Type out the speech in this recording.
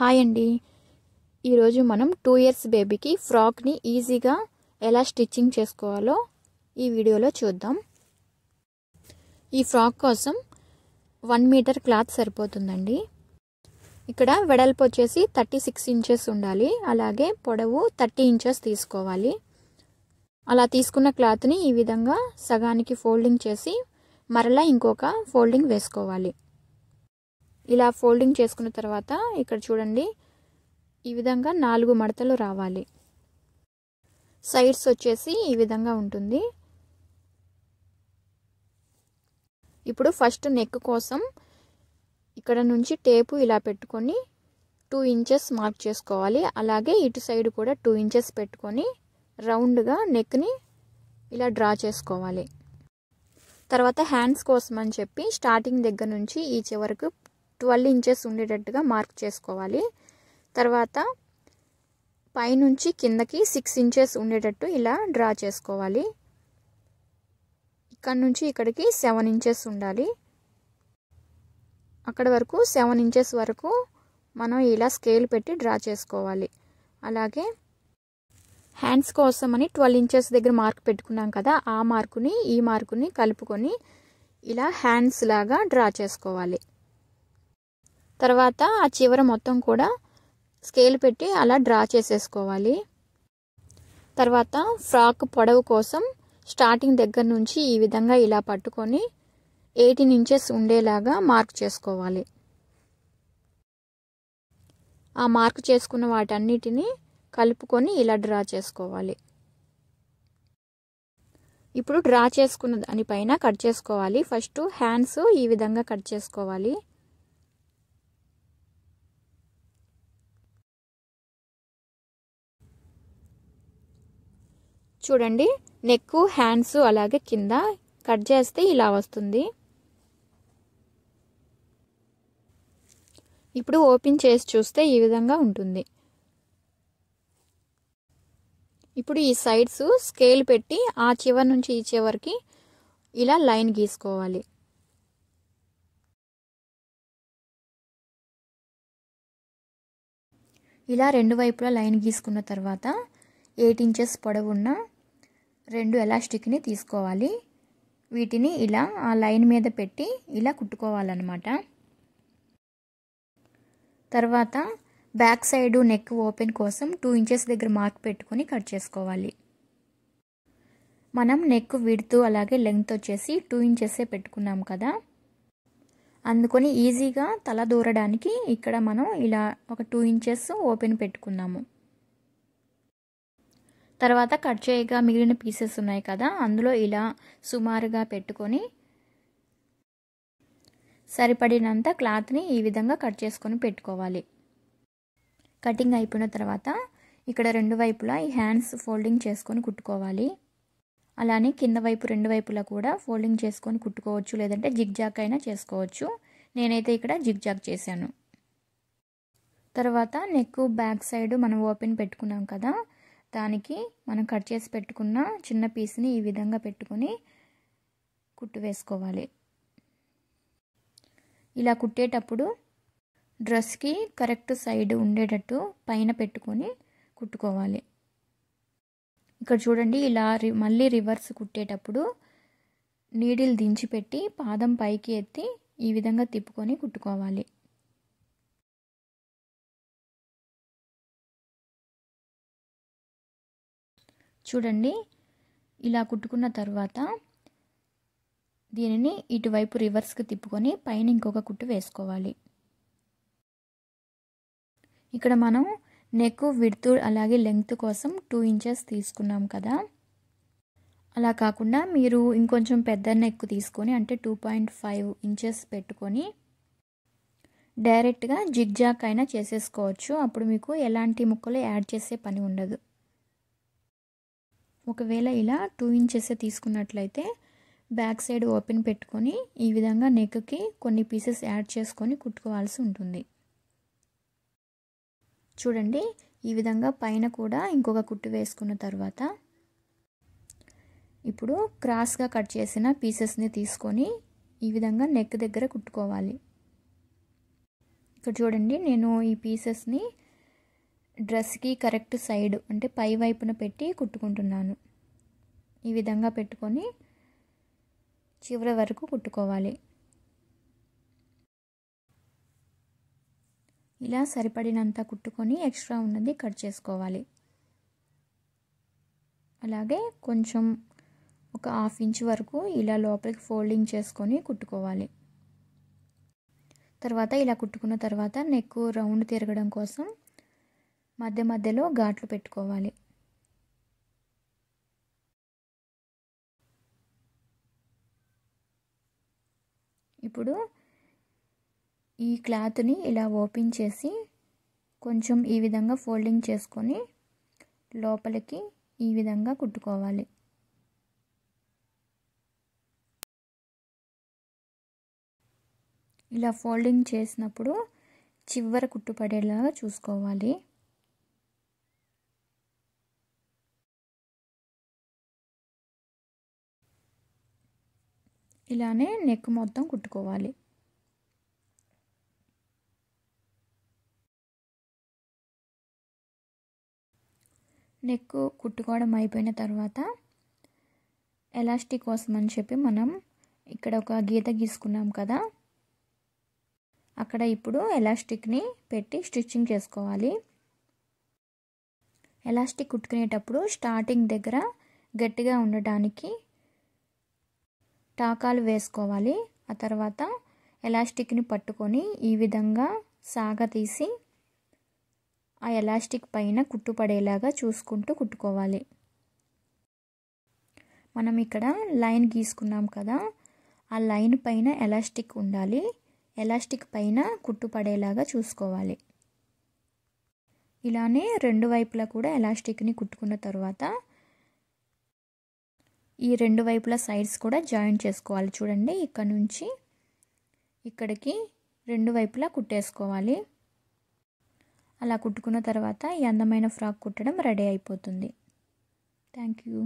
hi అండి ఈరోజు మనం టూ ఇయర్స్ బేబీకి ఫ్రాక్ని ఈజీగా ఎలా స్టిచ్చింగ్ చేసుకోవాలో ఈ వీడియోలో చూద్దాం ఈ ఫ్రాక్ కోసం వన్ మీటర్ క్లాత్ సరిపోతుందండి ఇక్కడ వెడల్పు వచ్చేసి థర్టీ సిక్స్ ఇంచెస్ ఉండాలి అలాగే పొడవు థర్టీ ఇంచెస్ తీసుకోవాలి అలా తీసుకున్న క్లాత్ని ఈ విధంగా సగానికి ఫోల్డింగ్ చేసి మరలా ఇంకొక ఫోల్డింగ్ వేసుకోవాలి ఇలా ఫోల్డింగ్ చేసుకున్న తర్వాత ఇక్కడ చూడండి ఈ విధంగా నాలుగు మడతలు రావాలి సైడ్స్ వచ్చేసి ఈ విధంగా ఉంటుంది ఇప్పుడు ఫస్ట్ నెక్ కోసం ఇక్కడ నుంచి టేపు ఇలా పెట్టుకొని టూ ఇంచెస్ మార్క్ చేసుకోవాలి అలాగే ఇటు సైడ్ కూడా టూ ఇంచెస్ పెట్టుకొని రౌండ్గా నెక్ని ఇలా డ్రా చేసుకోవాలి తర్వాత హ్యాండ్స్ కోసం అని చెప్పి స్టార్టింగ్ దగ్గర నుంచి ఈ చివరకు ట్వెల్వ్ ఇంచెస్ ఉండేటట్టుగా మార్క్ చేసుకోవాలి తర్వాత పైనుంచి కిందకి సిక్స్ ఇంచెస్ ఉండేటట్టు ఇలా డ్రా చేసుకోవాలి ఇక్కడ నుంచి ఇక్కడికి సెవెన్ ఇంచెస్ ఉండాలి అక్కడ వరకు సెవెన్ ఇంచెస్ వరకు మనం ఇలా స్కేల్ పెట్టి డ్రా చేసుకోవాలి అలాగే హ్యాండ్స్ కోసం అని ట్వెల్వ్ ఇంచెస్ దగ్గర మార్క్ పెట్టుకున్నాం కదా ఆ మార్కుని ఈ మార్కుని కలుపుకొని ఇలా హ్యాండ్స్ లాగా డ్రా చేసుకోవాలి తర్వాత ఆ చివర మొత్తం కూడా స్కేల్ పెట్టి అలా డ్రా చేసేసుకోవాలి తర్వాత ఫ్రాక్ పొడవు కోసం స్టార్టింగ్ దగ్గర నుంచి ఈ విధంగా ఇలా పట్టుకొని ఎయిటీన్ ఇంచెస్ ఉండేలాగా మార్క్ చేసుకోవాలి ఆ మార్క్ చేసుకున్న వాటన్నిటిని కలుపుకొని ఇలా డ్రా చేసుకోవాలి ఇప్పుడు డ్రా చేసుకున్న దానిపైన కట్ చేసుకోవాలి ఫస్ట్ హ్యాండ్స్ ఈ విధంగా కట్ చేసుకోవాలి చూడండి నెక్ హ్యాండ్స్ అలాగే కింద కట్ చేస్తే ఇలా వస్తుంది ఇప్పుడు ఓపెన్ చేసి చూస్తే ఈ విధంగా ఉంటుంది ఇప్పుడు ఈ సైడ్స్ స్కేల్ పెట్టి ఆ చివరి నుంచి ఈ చివరికి ఇలా లైన్ గీసుకోవాలి ఇలా రెండు వైపులా లైన్ గీసుకున్న తర్వాత ఎయిట్ ఇంచెస్ పొడవున్నా రెండు ఎలాస్టిక్ని తీసుకోవాలి వీటిని ఇలా ఆ లైన్ మీద పెట్టి ఇలా కుట్టుకోవాలన్నమాట తర్వాత బ్యాక్ సైడ్ నెక్ ఓపెన్ కోసం టూ ఇంచెస్ దగ్గర మార్క్ పెట్టుకుని కట్ చేసుకోవాలి మనం నెక్ విడుతూ అలాగే లెంగ్త్ వచ్చేసి టూ ఇంచెసే పెట్టుకున్నాం కదా అందుకొని ఈజీగా తల దూరడానికి ఇక్కడ మనం ఇలా ఒక టూ ఇంచెస్ ఓపెన్ పెట్టుకున్నాము తర్వాత కట్ చేయగా మిగిలిన పీసెస్ ఉన్నాయి కదా అందులో ఇలా సుమారుగా పెట్టుకొని సరిపడినంత క్లాత్ని ఈ విధంగా కట్ చేసుకొని పెట్టుకోవాలి కటింగ్ అయిపోయిన తర్వాత ఇక్కడ రెండు వైపులా ఈ హ్యాండ్స్ ఫోల్డింగ్ చేసుకొని కుట్టుకోవాలి అలానే కింద వైపు రెండు వైపులా కూడా ఫోల్డింగ్ చేసుకొని కుట్టుకోవచ్చు లేదంటే జాక్ అయినా చేసుకోవచ్చు నేనైతే ఇక్కడ జిగ్జాగ్ చేశాను తర్వాత నెక్ బ్యాక్ సైడ్ మనం ఓపెన్ పెట్టుకున్నాం కదా దానికి మనం కట్ చేసి పెట్టుకున్న చిన్న పీస్ని ఈ విధంగా పెట్టుకొని కుట్టు వేసుకోవాలి ఇలా కుట్టేటప్పుడు డ్రెస్కి కరెక్ట్ సైడ్ ఉండేటట్టు పైన పెట్టుకొని కుట్టుకోవాలి ఇక్కడ చూడండి ఇలా మళ్ళీ రివర్స్ కుట్టేటప్పుడు నీడిల్ దించిపెట్టి పాదం పైకి ఎత్తి ఈ విధంగా తిప్పుకొని కుట్టుకోవాలి చూడండి ఇలా కుట్టుకున్న తర్వాత దీనిని ఇటువైపు రివర్స్కి తిప్పుకొని పైన ఇంకొక కుట్టు వేసుకోవాలి ఇక్కడ మనం నెక్ విడుతు అలాగే లెంగ్త్ కోసం టూ ఇంచెస్ తీసుకున్నాం కదా అలా కాకుండా మీరు ఇంకొంచెం పెద్ద నెక్ తీసుకొని అంటే టూ పాయింట్ ఫైవ్ ఇంచెస్ పెట్టుకొని డైరెక్ట్గా జిగ్జాక్ అయినా చేసేసుకోవచ్చు అప్పుడు మీకు ఎలాంటి ముక్కలు యాడ్ చేసే పని ఉండదు ఒకవేళ ఇలా టూ ఇంచెస్ తీసుకున్నట్లయితే బ్యాక్ సైడ్ ఓపెన్ పెట్టుకొని ఈ విధంగా నెక్కి కొన్ని పీసెస్ యాడ్ చేసుకొని కుట్టుకోవాల్సి ఉంటుంది చూడండి ఈ విధంగా పైన కూడా ఇంకొక కుట్టు వేసుకున్న తర్వాత ఇప్పుడు క్రాస్గా కట్ చేసిన పీసెస్ని తీసుకొని ఈ విధంగా నెక్ దగ్గర కుట్టుకోవాలి ఇక్కడ చూడండి నేను ఈ పీసెస్ని డ్రెస్కి కరెక్ట్ సైడ్ అంటే పై వైపున పెట్టి కుట్టుకుంటున్నాను ఈ విధంగా పెట్టుకొని చివరి వరకు కుట్టుకోవాలి ఇలా సరిపడినంత కుట్టుకొని ఎక్స్ట్రా ఉన్నది కట్ చేసుకోవాలి అలాగే కొంచెం ఒక హాఫ్ ఇంచ్ వరకు ఇలా లోపలికి ఫోల్డింగ్ చేసుకొని కుట్టుకోవాలి తర్వాత ఇలా కుట్టుకున్న తర్వాత నెక్ రౌండ్ తిరగడం కోసం మధ్య మధ్యలో ఘాట్లు పెట్టుకోవాలి ఇప్పుడు ఈ క్లాత్ని ఇలా ఓపెన్ చేసి కొంచెం ఈ విధంగా ఫోల్డింగ్ చేసుకొని లోపలికి ఈ విధంగా కుట్టుకోవాలి ఇలా ఫోల్డింగ్ చేసినప్పుడు చివర కుట్టుపడేలాగా చూసుకోవాలి ఇలానే నెక్ మొత్తం కుట్టుకోవాలి నెక్ కుట్టుకోవడం అయిపోయిన తర్వాత ఎలాస్టిక్ కోసం అని చెప్పి మనం ఇక్కడ ఒక గీత గీసుకున్నాం కదా అక్కడ ఇప్పుడు ఎలాస్టిక్ని పెట్టి స్టిచ్చింగ్ చేసుకోవాలి ఎలాస్టిక్ కుట్టుకునేటప్పుడు స్టార్టింగ్ దగ్గర గట్టిగా ఉండటానికి టాకాలు వేసుకోవాలి ఆ తర్వాత ఎలాస్టిక్ని పట్టుకొని ఈ విధంగా సాగ తీసి ఆ ఎలాస్టిక్ పైన కుట్టుపడేలాగా చూసుకుంటూ కుట్టుకోవాలి మనం ఇక్కడ లైన్ గీసుకున్నాం కదా ఆ లైన్ పైన ఎలాస్టిక్ ఉండాలి ఎలాస్టిక్ పైన కుట్టుపడేలాగా చూసుకోవాలి ఇలానే రెండు వైపులా కూడా ఎలాస్టిక్ని కుట్టుకున్న తర్వాత ఈ రెండు వైపుల సైడ్స్ కూడా జాయిన్ చేసుకోవాలి చూడండి ఇక్కడ నుంచి ఇక్కడికి రెండు వైపులా కుట్టేసుకోవాలి అలా కుట్టుకున్న తర్వాత ఈ అందమైన ఫ్రాక్ కుట్టడం రెడీ అయిపోతుంది థ్యాంక్ యూ